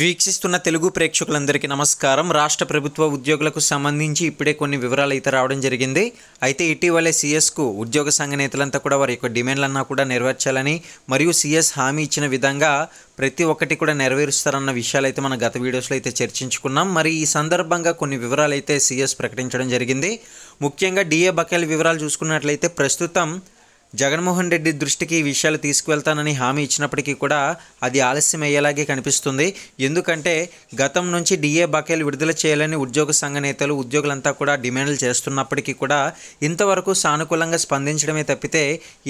వీక్షిస్తున్న తెలుగు ప్రేక్షకులందరికీ నమస్కారం రాష్ట్ర ప్రభుత్వ ఉద్యోగులకు సంబంధించి ఇప్పుడే కొన్ని వివరాలు అయితే రావడం జరిగింది అయితే ఇటీవలే సీఎస్కు ఉద్యోగ సంఘ నేతలంతా కూడా వారి యొక్క డిమాండ్లన్నా కూడా నెరవేర్చాలని మరియు సీఎస్ హామీ ఇచ్చిన విధంగా ప్రతి ఒక్కటి కూడా నెరవేరుస్తారన్న విషయాలు అయితే మనం గత వీడియోస్లో అయితే చర్చించుకున్నాం మరి ఈ సందర్భంగా కొన్ని వివరాలు అయితే సీఎస్ ప్రకటించడం జరిగింది ముఖ్యంగా డిఏ బకాయిల వివరాలు చూసుకున్నట్లయితే ప్రస్తుతం జగన్మోహన్ రెడ్డి దృష్టికి ఈ విషయాలు తీసుకువెళ్తానని హామీ ఇచ్చినప్పటికీ కూడా అది ఆలస్యం అయ్యేలాగే కనిపిస్తుంది ఎందుకంటే గతం నుంచి డిఏ బకాయిలు విడుదల చేయాలని ఉద్యోగ సంఘ నేతలు ఉద్యోగులంతా కూడా డిమాండ్లు చేస్తున్నప్పటికీ కూడా ఇంతవరకు సానుకూలంగా స్పందించడమే తప్పితే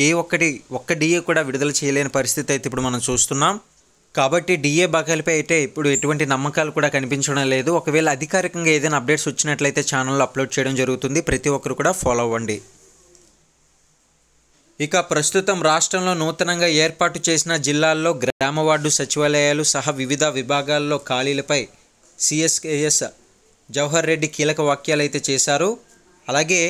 ఏ ఒక్కటి ఒక్క డిఏ కూడా విడుదల చేయలేని పరిస్థితి అయితే ఇప్పుడు మనం చూస్తున్నాం కాబట్టి డిఏ బకాయిలపై అయితే ఇప్పుడు ఎటువంటి నమ్మకాలు కూడా కనిపించడం లేదు ఒకవేళ అధికారికంగా ఏదైనా అప్డేట్స్ వచ్చినట్లయితే ఛానల్లో అప్లోడ్ చేయడం జరుగుతుంది ప్రతి ఒక్కరు కూడా ఫాలో అవ్వండి ఇక ప్రస్తుతం రాష్ట్రంలో నూతనంగా ఏర్పాటు చేసిన జిల్లాల్లో గ్రామ వార్డు సచివాలయాలు సహా వివిధ విభాగాల్లో ఖాళీలపై సిఎస్కేఎస్ జవహర్ రెడ్డి కీలక వాక్యాలు అయితే చేశారు అలాగే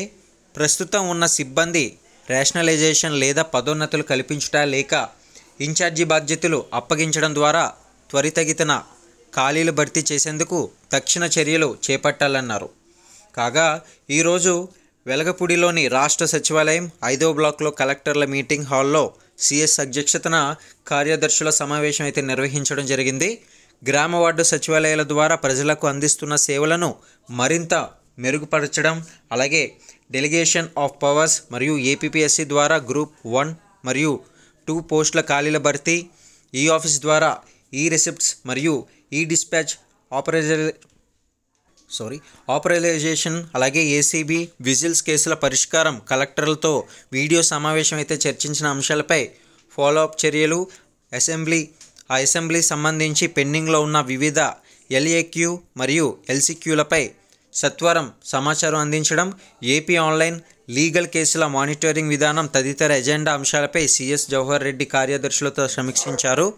ప్రస్తుతం ఉన్న సిబ్బంది రేషనలైజేషన్ లేదా పదోన్నతులు కల్పించుట లేక ఇన్ఛార్జి బాధ్యతలు అప్పగించడం ద్వారా త్వరితగితన ఖాళీలు భర్తీ చేసేందుకు తక్షణ చర్యలు చేపట్టాలన్నారు కాగా ఈరోజు వెలగపూడిలోని రాష్ట్ర సచివాలయం ఐదో బ్లాక్లో కలెక్టర్ల మీటింగ్ హాల్లో సిఎస్ అధ్యక్షతన కార్యదర్శుల సమావేశం అయితే నిర్వహించడం జరిగింది గ్రామ వార్డు సచివాలయాల ద్వారా ప్రజలకు అందిస్తున్న సేవలను మరింత మెరుగుపరచడం అలాగే డెలిగేషన్ ఆఫ్ పవర్స్ మరియు ఏపీపీఎస్సీ ద్వారా గ్రూప్ వన్ మరియు టూ పోస్టుల ఖాళీల భర్తీ ఈ ఆఫీస్ ద్వారా ఈ రిసిప్ట్స్ మరియు ఈ డిస్పాచ్ ఆపరేటర్ సారీ ఆపరేలైజేషన్ అలాగే ఏసీబీ విజిల్స్ కేసుల పరిష్కారం కలెక్టర్లతో వీడియో సమావేశం అయితే చర్చించిన అంశాలపై ఫాలోఅప్ చర్యలు అసెంబ్లీ ఆ అసెంబ్లీ సంబంధించి పెండింగ్లో ఉన్న వివిధ ఎల్ఏక్యూ మరియు ఎల్సిక్యూలపై సత్వరం సమాచారం అందించడం ఏపీ ఆన్లైన్ లీగల్ కేసుల మానిటరింగ్ విధానం తదితర ఎజెండా అంశాలపై సిఎస్ జవహర్ రెడ్డి కార్యదర్శులతో సమీక్షించారు